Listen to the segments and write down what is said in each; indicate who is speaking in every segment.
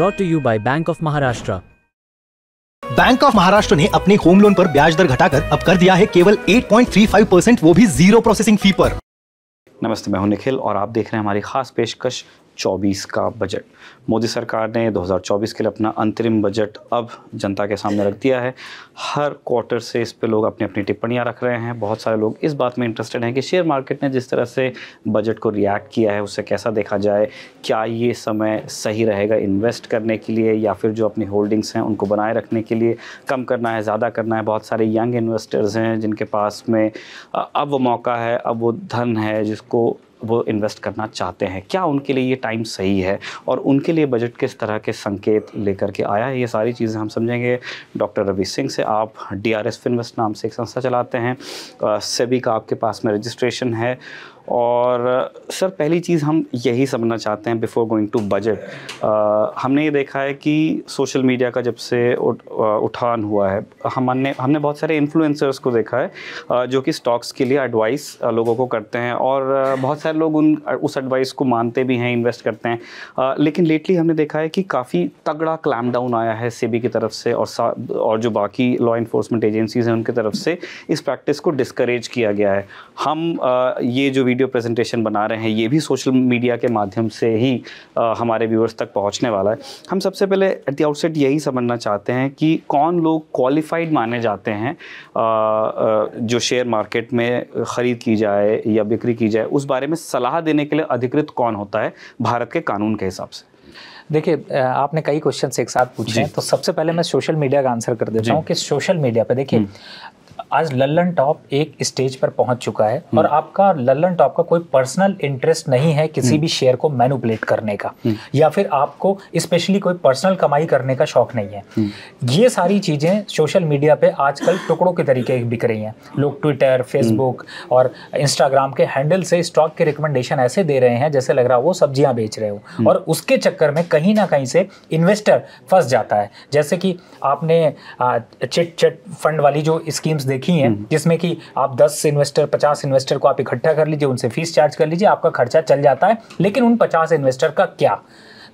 Speaker 1: Brought to you by bank of Maharashtra bank of Maharashtra ने अपने home loan पर ब्याज दर घटाकर अब कर दिया है केवल 8.35 परसेंट वो भी जीरो प्रोसेसिंग फी पर
Speaker 2: नमस्ते मैं हूं निखिल और आप देख रहे हैं हमारी खास पेशकश 2024 का बजट मोदी सरकार ने 2024 के लिए अपना अंतरिम बजट अब जनता के सामने रख दिया है हर क्वार्टर से इस पे लोग अपनी अपनी टिप्पणियां रख रहे हैं बहुत सारे लोग इस बात में इंटरेस्टेड हैं कि शेयर मार्केट ने जिस तरह से बजट को रिएक्ट किया है उससे कैसा देखा जाए क्या ये समय सही रहेगा इन्वेस्ट करने के लिए या फिर जो अपनी होल्डिंग्स हैं उनको बनाए रखने के लिए कम करना है ज़्यादा करना है बहुत सारे यंग इन्वेस्टर्स हैं जिनके पास में अब वो मौका है अब वो धन है जिसको वो इन्वेस्ट करना चाहते हैं क्या उनके लिए ये टाइम सही है और उनके लिए बजट किस तरह के संकेत लेकर के आया है ये सारी चीज़ें हम समझेंगे डॉक्टर रवि सिंह से आप डी आर एस फिनवेस्ट नाम से एक संस्था चलाते हैं सेबी का आपके पास में रजिस्ट्रेशन है और सर पहली चीज़ हम यही समझना चाहते हैं बिफोर गोइंग टू बजट हमने ये देखा है कि सोशल मीडिया का जब से उठ, उठान हुआ है हमने हमने बहुत सारे इन्फ्लुएंसर्स को देखा है जो कि स्टॉक्स के लिए एडवाइस लोगों को करते हैं और बहुत सारे लोग उन उस एडवाइस को मानते भी हैं इन्वेस्ट करते हैं लेकिन लेटली हमने देखा है कि काफ़ी तगड़ा क्लैम डाउन आया है सेबी की तरफ से और और जो बाकी लॉ इन्फोर्समेंट एजेंसीज़ हैं उनकी तरफ से इस प्रैक्टिस को डिस्करेज किया गया है हम ये जो वीडियो वीडियो प्रेजेंटेशन बना रहे हैं ये भी सोशल मीडिया के माध्यम से ही आ, हमारे व्यूअर्स तक पहुंचने वाला है हम सबसे पहले एट द आउटसेट यही समझना चाहते हैं कि कौन लोग क्वालिफाइड माने जाते हैं आ, आ, जो शेयर मार्केट में ख़रीद की जाए या बिक्री की जाए उस बारे में सलाह देने के लिए अधिकृत कौन होता है भारत के कानून के हिसाब से
Speaker 1: देखिए आपने कई क्वेश्चन एक साथ पूछे हैं तो सबसे पहले मैं सोशल मीडिया का आंसर कर देता हूँ कि सोशल मीडिया पे देखिए हम्म। आज लल्लन टॉप एक स्टेज पर पहुंच चुका है और हम्म। आपका लल्लन टॉप का कोई पर्सनल इंटरेस्ट नहीं है किसी हम्म। भी शेयर को मैनुपलेट करने का हम्म। या फिर आपको स्पेशली कोई पर्सनल कमाई करने का शौक नहीं है ये सारी चीज़ें सोशल मीडिया पे आजकल टुकड़ों के तरीके बिक रही हैं लोग ट्विटर फेसबुक और इंस्टाग्राम के हैंडल से स्टॉक के रिकमेंडेशन ऐसे दे रहे हैं जैसे लग रहा है वो सब्जियां बेच रहे हो और उसके चक्कर में कहीं ना कहीं से इन्वेस्टर फंस जाता है जैसे कि आपने चिट चिट फंड वाली जो स्कीम्स देख देखी हैं हम्म। जिसमें कि आप 10 इन्वेस्टर 50 इन्वेस्टर को आप इकट्ठा कर लीजिए उनसे फीस चार्ज कर लीजिए आपका खर्चा चल जाता है लेकिन उन 50 इन्वेस्टर का क्या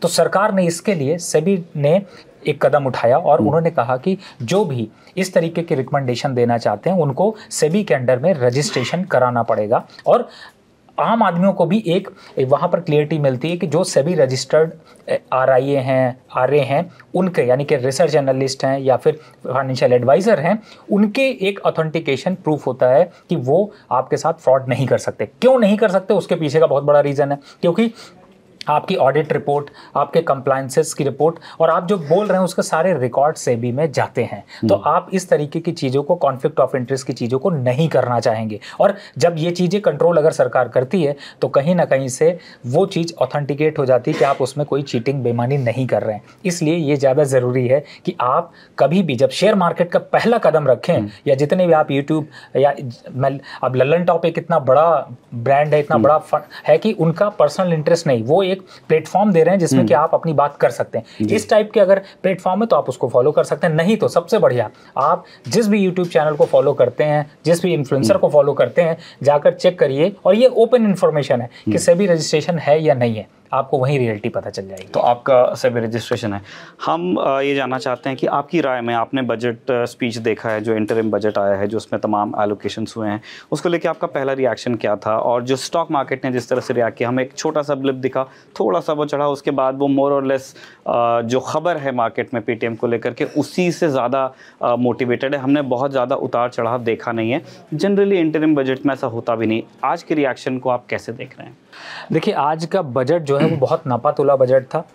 Speaker 1: तो सरकार ने इसके लिए सभी ने एक कदम उठाया और हम्म। उन्होंने कहा कि जो भी इस तरीके के रिकमेंडेशन देना चाहते हैं उनको सेबी के अंडर में रजिस्ट्रेशन कराना पड़ेगा और आम आदमियों को भी एक वहाँ पर क्लियरिटी मिलती है कि जो सभी रजिस्टर्ड आर आई ए हैं आर ए हैं उनके यानी कि रिसर्च एनालिस्ट हैं या फिर फाइनेंशियल एडवाइज़र हैं उनके एक ऑथेंटिकेशन प्रूफ होता है कि वो आपके साथ फ्रॉड नहीं कर सकते क्यों नहीं कर सकते उसके पीछे का बहुत बड़ा रीज़न है क्योंकि आपकी ऑडिट रिपोर्ट आपके कंप्लाइंसेस की रिपोर्ट और आप जो बोल रहे हैं उसके सारे रिकॉर्ड से भी में जाते हैं तो हम्म। आप इस तरीके की चीज़ों को कॉन्फ्लिक्ट ऑफ इंटरेस्ट की चीज़ों को नहीं करना चाहेंगे और जब ये चीज़ें कंट्रोल अगर सरकार करती है तो कहीं ना कहीं से वो चीज़ ऑथेंटिकेट हो जाती है कि आप उसमें कोई चीटिंग बेमानी नहीं कर रहे हैं इसलिए ये ज़्यादा ज़रूरी है कि आप कभी भी जब शेयर मार्केट का पहला कदम रखें हम्म। या जितने भी आप यूट्यूब या मैं अब ललन टॉप एक इतना बड़ा ब्रांड है इतना हम्म। बड़ा है कि उनका पर्सनल इंटरेस्ट नहीं वो एक एक प्लेटफॉर्म दे रहे हैं जिसमें कि हम्म। आप अपनी बात कर सकते हैं इस टाइप के अगर प्लेटफॉर्म है तो आप उसको फॉलो कर सकते हैं नहीं तो सबसे बढ़िया आप जिस भी यूट्यूब चैनल को फॉलो करते हैं जिस भी इन्फ्लुएंसर हम्म। को फॉलो करते हैं जाकर चेक करिए और ये ओपन इन्फॉर्मेशन है कि हम्म। सभी रजिस्ट्रेशन है या नहीं है आपको वही रियलिटी पता चल जाएगी
Speaker 2: तो आपका सब रजिस्ट्रेशन है हम ये जानना चाहते हैं कि आपकी राय में आपने बजट स्पीच देखा है जो इंटरिम बजट आया है जो उसमें तमाम एलोकेशन हुए हैं उसको लेकर आपका पहला रिएक्शन क्या था और जो स्टॉक मार्केट ने जिस तरह से रिएक्ट किया हमें एक छोटा सा ब्लिप दिखा थोड़ा सा वो चढ़ा उसके बाद वो मोर और लेस जो खबर है मार्केट में पेटीएम को लेकर के उसी से ज़्यादा मोटिवेटेड है हमने बहुत ज़्यादा उतार चढ़ाव देखा नहीं है जनरली इंटरिम बजट में ऐसा होता भी नहीं आज के रिएक्शन को आप कैसे देख रहे हैं
Speaker 1: देखिए आज का बजट जो है वो बहुत नपातुला बजट था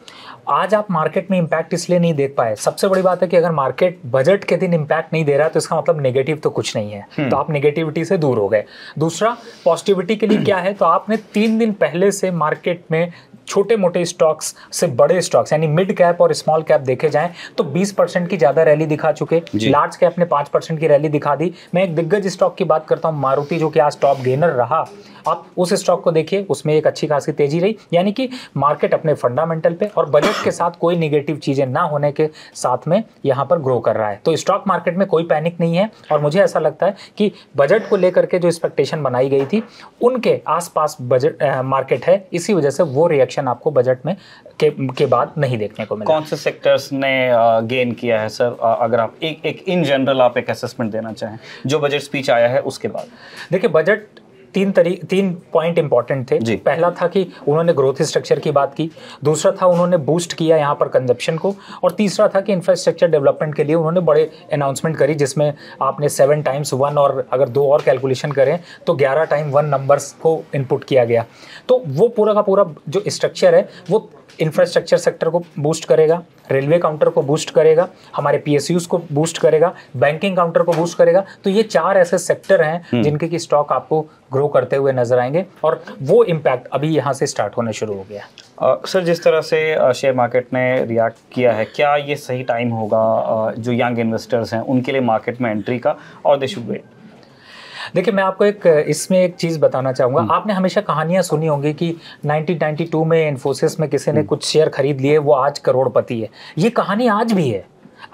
Speaker 1: आज आप मार्केट में इम्पैक्ट इसलिए नहीं देख पाए सबसे बड़ी बात है कि अगर मार्केट बजट के दिन इम्पैक्ट नहीं दे रहा है तो इसका मतलब नेगेटिव तो कुछ नहीं है हम्म। तो आप नेगेटिविटी से दूर हो गए दूसरा पॉजिटिविटी के लिए क्या है तो आपने तीन दिन पहले से मार्केट में छोटे मोटे स्टॉक्स से बड़े स्टॉक्स यानी मिड कैप और स्मॉल कैप देखे जाए तो 20 परसेंट की ज्यादा रैली दिखा चुके लार्ज कैप ने 5 परसेंट की रैली दिखा दी मैं एक दिग्गज स्टॉक की बात करता हूँ मारुति जो कि आज टॉप गेनर रहा आप उस स्टॉक को देखिए उसमें एक अच्छी खासी तेजी रही यानी कि मार्केट अपने फंडामेंटल पे और बजट के साथ कोई निगेटिव चीजें ना होने के साथ में यहाँ पर ग्रो कर रहा है तो स्टॉक मार्केट में कोई पैनिक नहीं है और मुझे ऐसा लगता है कि बजट को लेकर के जो एक्सपेक्टेशन बनाई गई थी उनके आसपास बजट मार्केट है इसी वजह से वो रिएक्शन आपको बजट में
Speaker 2: के, के बाद नहीं देखने को मिला कौन से सेक्टर्स ने गेन किया है सर अगर आप एक एक इन जनरल आप एक असेसमेंट देना चाहें जो बजट स्पीच आया है उसके बाद
Speaker 1: देखिए बजट तीन तरी तीन पॉइंट इंपॉर्टेंट थे पहला था कि उन्होंने ग्रोथ स्ट्रक्चर की बात की दूसरा था उन्होंने बूस्ट किया यहाँ पर कंजप्शन को और तीसरा था कि इंफ्रास्ट्रक्चर डेवलपमेंट के लिए उन्होंने बड़े अनाउंसमेंट करी जिसमें आपने सेवन टाइम्स वन और अगर दो और कैलकुलेशन करें तो ग्यारह टाइम वन नंबर्स को इनपुट किया गया तो वो पूरा का पूरा जो स्ट्रक्चर है वो इंफ्रास्ट्रक्चर सेक्टर को बूस्ट करेगा रेलवे काउंटर को बूस्ट करेगा हमारे पी को बूस्ट करेगा बैंकिंग काउंटर को बूस्ट करेगा तो ये चार ऐसे सेक्टर हैं हम्म। जिनके की स्टॉक आपको ग्रो करते हुए नजर आएंगे और वो इम्पैक्ट अभी यहाँ से स्टार्ट होना शुरू हो
Speaker 2: गया सर जिस तरह से शेयर मार्केट ने रिएक्ट किया है क्या ये सही टाइम होगा जो यंग इन्वेस्टर्स हैं उनके लिए मार्केट में एंट्री का और दे शुड वेट देखिए मैं आपको
Speaker 1: एक इसमें एक चीज़ बताना चाहूँगा हम्म। आपने हमेशा कहानियाँ सुनी होंगी कि 1992 में इन्फोसिस में किसी ने हम्म। कुछ शेयर खरीद लिए वो आज करोड़पति है ये कहानी आज भी है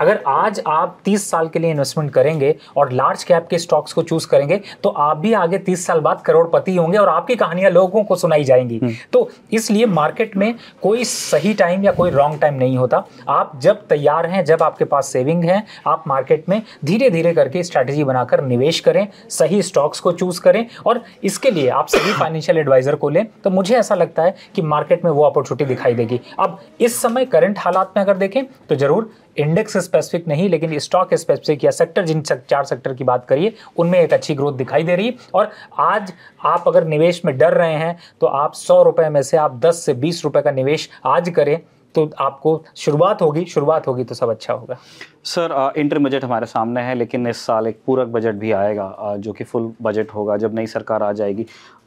Speaker 1: अगर आज आप 30 साल के लिए इन्वेस्टमेंट करेंगे और लार्ज कैप के स्टॉक्स को चूज करेंगे तो आप भी आगे 30 साल बाद करोड़पति होंगे और आपकी कहानियां लोगों को सुनाई जाएंगी हम्म। तो इसलिए मार्केट में कोई सही टाइम या कोई रॉन्ग टाइम नहीं होता आप जब तैयार हैं जब आपके पास सेविंग है आप मार्केट में धीरे धीरे करके स्ट्रैटेजी बनाकर निवेश करें सही स्टॉक्स को चूज करें और इसके लिए आप सही फाइनेंशियल एडवाइजर को लें तो मुझे ऐसा लगता है कि मार्केट में वो अपॉर्चुनिटी दिखाई देगी अब इस समय करंट हालात में अगर देखें तो जरूर इंडेक्स स्पेसिफिक नहीं लेकिन स्टॉक स्पेसिफिक या सेक्टर जिन चार सेक्टर की बात करिए उनमें एक अच्छी ग्रोथ दिखाई दे रही है और आज आप अगर निवेश में डर रहे हैं तो आप सौ रुपये में से आप दस से बीस रुपये का निवेश आज करें तो आपको शुरुआत होगी शुरुआत होगी तो सब अच्छा होगा
Speaker 2: सर इंटर बजट हमारे सामने है लेकिन इस साल एक पूरक बजट भी आएगा जो कि फुल बजट होगा जब नई सरकार आ जाएगी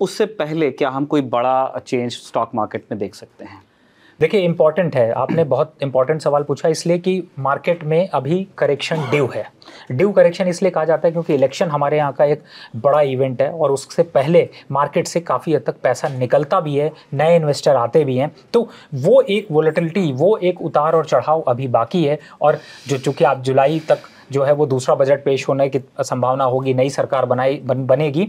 Speaker 2: उससे पहले क्या हम कोई बड़ा चेंज स्टॉक मार्केट में देख सकते हैं
Speaker 1: देखिए इम्पॉर्टेंट है आपने बहुत इंपॉर्टेंट सवाल पूछा इसलिए कि मार्केट में अभी करेक्शन ड्यू है ड्यू करेक्शन इसलिए कहा जाता है क्योंकि इलेक्शन हमारे यहाँ का एक बड़ा इवेंट है और उससे पहले मार्केट से काफ़ी हद तक पैसा निकलता भी है नए इन्वेस्टर आते भी हैं तो वो एक वोलेटिलिटी वो एक उतार और चढ़ाव अभी बाकी है और जो चूँकि आप जुलाई तक जो है वो दूसरा बजट पेश होने की संभावना होगी नई सरकार बनाई बन, बनेगी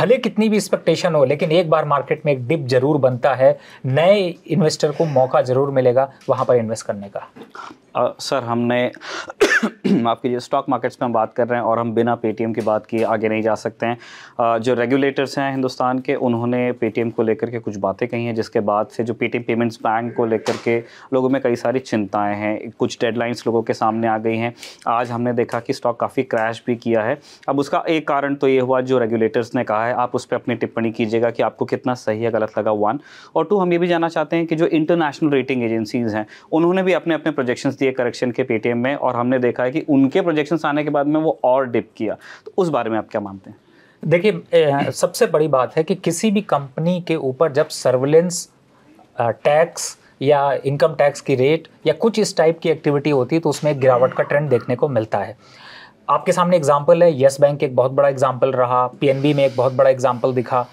Speaker 1: भले कितनी भी एक्सपेक्टेशन हो लेकिन एक बार मार्केट में एक डिप जरूर बनता है नए इन्वेस्टर को मौका ज़रूर मिलेगा वहाँ पर इन्वेस्ट करने का
Speaker 2: आ, सर हमने माफ़ कीजिए स्टॉक मार्केट्स में हम बात कर रहे हैं और हम बिना पेटीएम की बात किए आगे नहीं जा सकते हैं जो रेगुलेटर्स हैं हिंदुस्तान के उन्होंने पेटीएम को लेकर के कुछ बातें कही हैं जिसके बाद से जो पेटीएम पेमेंट्स बैंक को लेकर के लोगों में कई सारी चिंताएं हैं कुछ डेडलाइंस लोगों के सामने आ गई हैं आज हम हमने देखा कि स्टॉक काफ़ी क्रैश भी किया है अब उसका एक कारण तो ये हुआ जो रेगुलेटर्स ने कहा है आप उस पर अपनी टिप्पणी कीजिएगा कि आपको कितना सही या गलत लगा वन और टू हम ये भी जानना चाहते हैं कि जो इंटरनेशनल रेटिंग एजेंसीज़ हैं उन्होंने भी अपने अपने प्रोजेक्शन दिए करेक्शन के पेटीएम में और हमने देखा है कि उनके प्रोजेक्शन आने के बाद में वो और डिप किया तो उस बारे में आप क्या मानते हैं
Speaker 1: देखिए सबसे बड़ी बात है कि किसी भी कंपनी के ऊपर जब सर्वेलेंस टैक्स या इनकम टैक्स की रेट या कुछ इस टाइप की एक्टिविटी होती है तो उसमें गिरावट का ट्रेंड देखने को मिलता है आपके सामने एग्जाम्पल है येस बैंक एक बहुत बड़ा एग्जाम्पल रहा पी में एक बहुत बड़ा एग्जाम्पल दिखा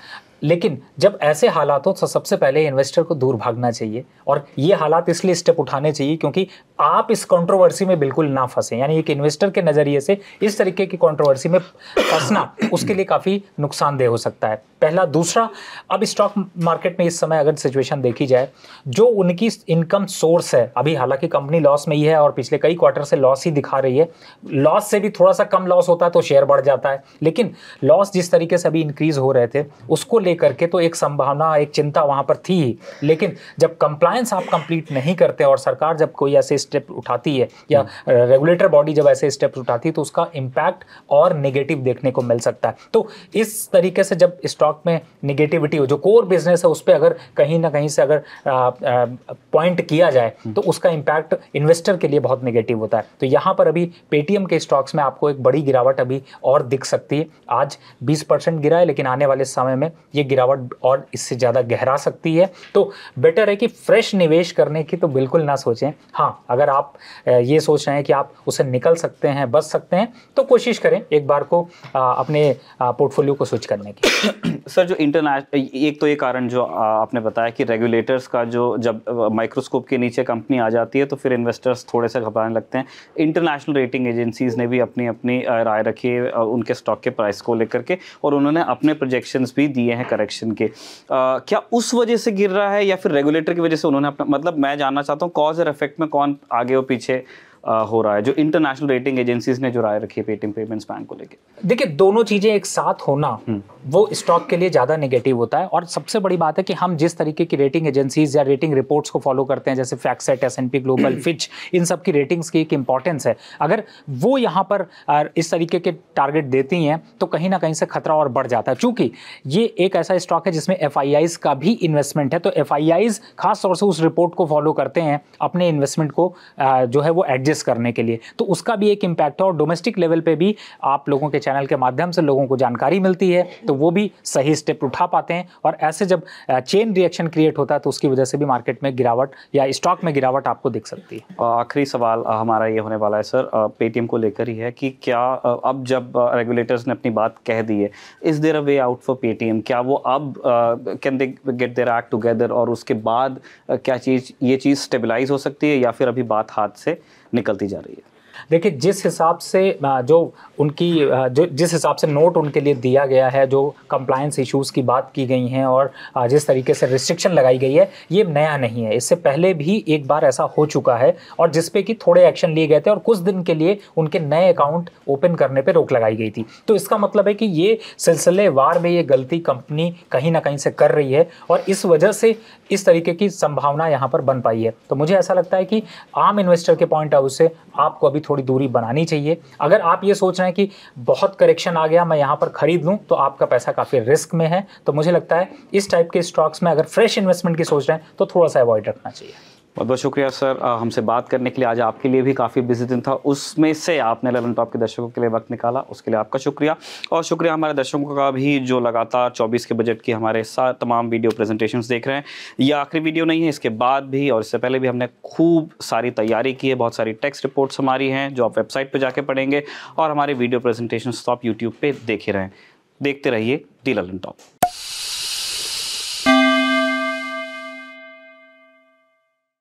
Speaker 1: लेकिन जब ऐसे हालात हो तो सबसे पहले इन्वेस्टर को दूर भागना चाहिए और ये हालात इसलिए स्टेप उठाने चाहिए क्योंकि आप इस कंट्रोवर्सी में बिल्कुल ना फंसे यानी एक इन्वेस्टर के नज़रिए से इस तरीके की कंट्रोवर्सी में फंसना उसके लिए काफ़ी नुकसानदेह हो सकता है पहला दूसरा अब स्टॉक मार्केट में इस समय अगर सिचुएशन देखी जाए जो उनकी इनकम सोर्स है अभी हालांकि कंपनी लॉस में ही है और पिछले कई क्वार्टर से लॉस ही दिखा रही है लॉस से भी थोड़ा सा कम लॉस होता है तो शेयर बढ़ जाता है लेकिन लॉस जिस तरीके से अभी इंक्रीज हो रहे थे उसको लेकर के तो एक संभावना एक चिंता वहां पर थी लेकिन जब कंप्लायंस आप कंप्लीट नहीं करते और सरकार जब कोई ऐसे स्टेप उठाती है या रेगुलेटर बॉडी जब ऐसे स्टेप उठाती है तो उसका इम्पैक्ट और निगेटिव देखने को मिल सकता है तो इस तरीके से जब स्टॉक में निगेटिविटी हो जो कोर बिजनेस है उस पर अगर कहीं ना कहीं से अगर पॉइंट किया जाए तो उसका इम्पैक्ट इन्वेस्टर के लिए बहुत निगेटिव होता है तो यहाँ पर अभी पेटीएम के स्टॉक्स में आपको एक बड़ी गिरावट अभी और दिख सकती है आज बीस परसेंट गिरा है लेकिन आने वाले समय में ये ये गिरावट और इससे ज़्यादा गहरा सकती है तो बेटर है कि फ्रेश निवेश करने की तो बिल्कुल ना सोचें हाँ अगर आप ये सोच रहे हैं कि आप उसे निकल सकते हैं बच सकते हैं तो कोशिश करें एक बार को अपने पोर्टफोलियो को स्विच
Speaker 2: करने की सर जो इंटरनेशनल एक तो ये कारण जो आपने बताया कि रेगुलेटर्स का जो जब माइक्रोस्कोप के नीचे कंपनी आ जाती है तो फिर इन्वेस्टर्स थोड़े से घबराने लगते हैं इंटरनेशनल रेटिंग एजेंसीज ने भी अपनी अपनी राय रखी है उनके स्टॉक के प्राइस को लेकर के और उन्होंने अपने प्रोजेक्शंस भी दिए हैं करेक्शन के आ, क्या उस वजह से गिर रहा है या फिर रेगुलेटर की वजह से उन्होंने अपना मतलब मैं जानना चाहता हूँ कॉज और इफेक्ट में कौन आगे और पीछे हो रहा है जो इंटरनेशनल रेटिंग एजेंसीज ने जो राय रखी है पेटीएम पेमेंट्स बैंक को लेकर
Speaker 1: देखिए दोनों चीज़ें एक साथ होना हम्म। वो स्टॉक के लिए ज़्यादा नेगेटिव होता है और सबसे बड़ी बात है कि हम जिस तरीके की रेटिंग एजेंसीज या रेटिंग रिपोर्ट्स को फॉलो करते हैं जैसे फैक्सेट एस ग्लोबल फिच इन सब की रेटिंग्स की एक इंपॉर्टेंस है अगर वो यहाँ पर इस तरीके के टारगेट देती हैं तो कहीं ना कहीं से खतरा और बढ़ जाता है चूंकि ये एक ऐसा स्टॉक है जिसमें एफ का भी इन्वेस्टमेंट है तो एफ खास तौर से उस रिपोर्ट को फॉलो करते हैं अपने इन्वेस्टमेंट को जो है वो एडजस्ट एडजस्ट करने के लिए तो उसका भी एक इम्पैक्ट है और डोमेस्टिक लेवल पर भी आप लोगों के चैनल के माध्यम से लोगों को जानकारी मिलती है तो वो भी सही स्टेप उठा पाते हैं और ऐसे जब चेन रिएक्शन क्रिएट होता है तो उसकी वजह से भी मार्केट में गिरावट या स्टॉक में गिरावट आपको दिख सकती है
Speaker 2: आखिरी सवाल हमारा ये होने वाला है सर पेटीएम को लेकर ही है कि क्या अब जब रेगुलेटर्स ने अपनी बात कह दी है is there a way out for Paytm क्या वो अब can they get their act together और उसके बाद क्या चीज़ ये चीज़ स्टेबलाइज हो सकती है या फिर अभी बात हाथ से निकलती जा रही है
Speaker 1: देखिए जिस हिसाब से जो उनकी जो जिस हिसाब से नोट उनके लिए दिया गया है जो कंप्लायंस इश्यूज की बात की गई हैं और जिस तरीके से रिस्ट्रिक्शन लगाई गई है ये नया नहीं है इससे पहले भी एक बार ऐसा हो चुका है और जिस पे कि थोड़े एक्शन लिए गए थे और कुछ दिन के लिए उनके नए अकाउंट ओपन करने पर रोक लगाई गई थी तो इसका मतलब है कि ये सिलसिलेवार में ये गलती कंपनी कहीं ना कहीं से कर रही है और इस वजह से इस तरीके की संभावना यहाँ पर बन पाई है तो मुझे ऐसा लगता है कि आम इन्वेस्टर के पॉइंट ऑफ से आपको अभी थोड़ी दूरी बनानी चाहिए अगर आप ये सोच रहे हैं कि बहुत करेक्शन आ गया मैं यहाँ पर खरीद लूँ तो आपका पैसा काफ़ी रिस्क में है तो मुझे लगता है इस टाइप के स्टॉक्स में अगर फ्रेश इन्वेस्टमेंट की सोच रहे हैं तो थोड़ा सा अवॉइड रखना चाहिए
Speaker 2: बहुत बहुत शुक्रिया सर हमसे बात करने के लिए आज आपके लिए भी काफ़ी बिजी दिन था उसमें से आपने ललन टॉप के दर्शकों के लिए वक्त निकाला उसके लिए आपका शुक्रिया और शुक्रिया हमारे दर्शकों का भी जो लगातार 24 के बजट की हमारे साथ तमाम वीडियो प्रेजेंटेशंस देख रहे हैं ये आखिरी वीडियो नहीं है इसके बाद भी और इससे पहले भी हमने खूब सारी तैयारी की है बहुत सारी टेक्स रिपोर्ट्स हमारी हैं जो आप वेबसाइट पर जाके पढ़ेंगे और हमारे वीडियो तो प्रेजेंटेशन आप यूट्यूब पर देखे रहें देखते रहिए दी ललन टॉप